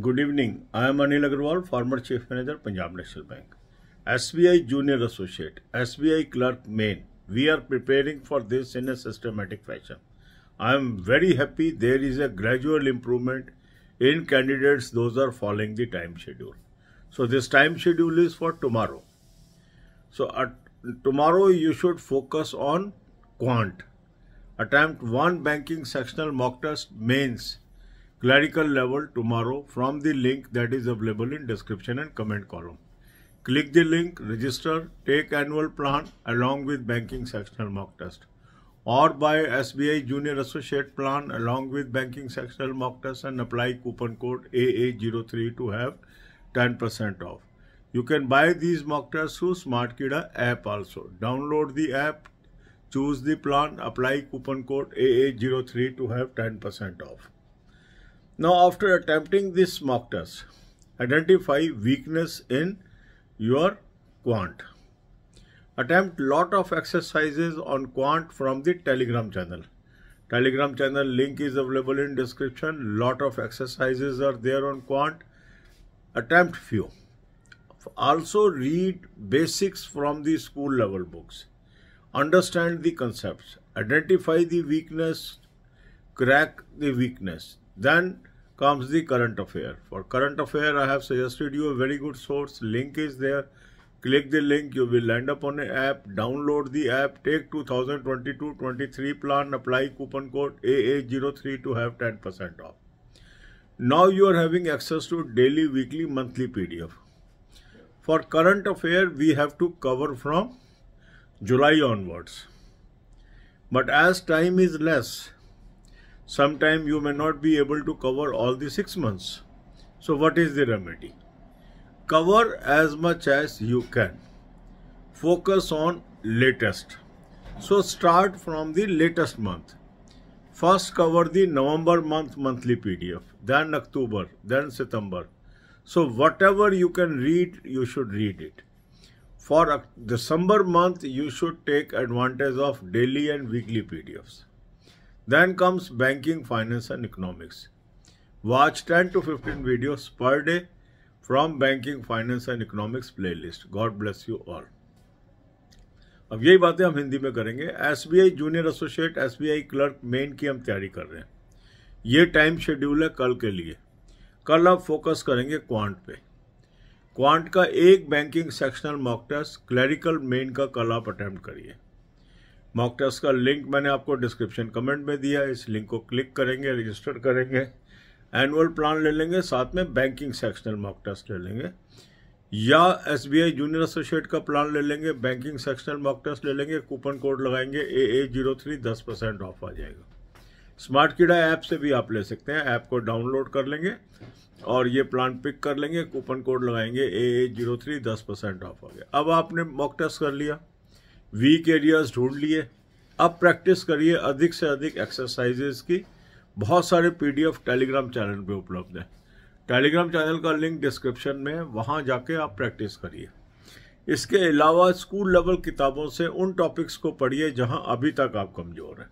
Good evening. I am Anil Agarwal former Chief Manager, Punjab National Bank. SBI Junior Associate, SBI Clerk Main. we are preparing for this in a systematic fashion. I am very happy there is a gradual improvement in candidates those are following the time schedule. So this time schedule is for tomorrow. So at, tomorrow you should focus on quant. Attempt one banking sectional mock test mains clerical level tomorrow from the link that is available in description and comment column. Click the link, register, take annual plan along with banking sectional mock test or buy SBI Junior Associate plan along with banking sectional mock test and apply coupon code AA03 to have 10% off. You can buy these mock tests through SmartKida app also. Download the app, choose the plan, apply coupon code AA03 to have 10% off. Now after attempting this mock test, identify weakness in your quant. Attempt lot of exercises on quant from the telegram channel. Telegram channel link is available in description. Lot of exercises are there on quant. Attempt few. Also read basics from the school level books. Understand the concepts. Identify the weakness. Crack the weakness. Then comes the current affair. For current affair, I have suggested you a very good source. Link is there. Click the link. You will land up on an app. Download the app. Take 2022-23 plan. Apply coupon code AA03 to have 10% off. Now you are having access to daily, weekly, monthly PDF. For current affair, we have to cover from July onwards. But as time is less, sometime you may not be able to cover all the six months. So what is the remedy? Cover as much as you can. Focus on latest. So start from the latest month. First cover the November month monthly PDF, then October, then September. So whatever you can read, you should read it. For December month, you should take advantage of daily and weekly PDFs. Then comes banking, finance and economics. Watch 10 to 15 videos per day from banking, finance and economics playlist. God bless you all. अब यही बातें हम हिंदी में करेंगे S B I junior associate S B I clerk main की हम तैयारी कर रहे हैं ये टाइम शेड्यूल है कल के लिए कल आप फोकस करेंगे क्वांट पे क्वांट का एक banking sectional mock test clerical main का कल आप अटैम्प्ट करिए मॉक टेस्ट का लिंक मैंने आपको डिस्क्रिप्शन कमेंट में दिया इस लिंक को क्लिक करेंगे रजिस्टर करेंगे एनुअल प्लान ले लेंगे साथ में बैंकिंग सेक्शनल मॉक टेस्ट ले लेंगे या S B I junior associate का प्लान ले लेंगे बैंकिंग सेक्शनल मॉक टेस्ट ले लेंगे कूपन कोड लगाएंगे ए ए जीरो थ्री दस परसेंट ऑफ आ जाएगा स्मार्ट कीड़ा ऐप से भी आप ले सकते हैं ऐप को डाउनलोड कर लेंगे और ये प्लान पिक कर लेंगे कूपन कोड लगाएंगे ए ए जीरो थ्री दस परसेंट ऑफ आ गया अब आपने मॉक टेस्ट कर लिया वीक एरियाज ढूंढ लिए अब प्रैक्टिस करिए अधिक से अधिक एक्सरसाइजेज की बहुत सारे पीडीएफ टेलीग्राम चैनल पे उपलब्ध है टेलीग्राम चैनल का लिंक डिस्क्रिप्शन में वहाँ जाके आप प्रैक्टिस करिए इसके अलावा स्कूल लेवल किताबों से उन टॉपिक्स को पढ़िए जहाँ अभी तक आप कमज़ोर हैं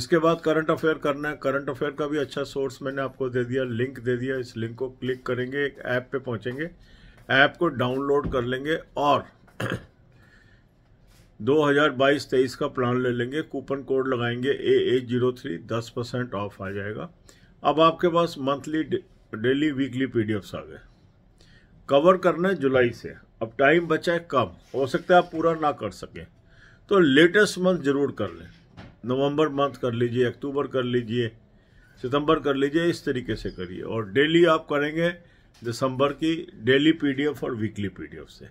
इसके बाद करंट अफेयर करना है करंट अफेयर का भी अच्छा सोर्स मैंने आपको दे दिया लिंक दे दिया इस लिंक को क्लिक करेंगे एक ऐप पे पहुँचेंगे ऐप को डाउनलोड कर लेंगे और 2022-23 का प्लान ले लेंगे कूपन कोड लगाएंगे ए एच जीरो थ्री दस परसेंट ऑफ आ जाएगा अब आपके पास मंथली डेली वीकली पीडीएफ्स आ गए कवर करना है जुलाई से अब टाइम बचा है कम हो सकता है आप पूरा ना कर सकें तो लेटेस्ट मंथ जरूर कर लें नवंबर मंथ कर लीजिए अक्टूबर कर लीजिए सितंबर कर लीजिए इस तरीके से करिए और डेली आप करेंगे दिसंबर की डेली पीडीएफ और वीकली पीडीएफ से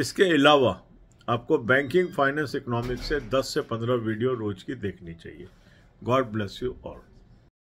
इसके अलावा आपको बैंकिंग फाइनेंस इकोनॉमिक्स से 10 से 15 वीडियो रोज की देखनी चाहिए गॉड ब्लेस यू ऑल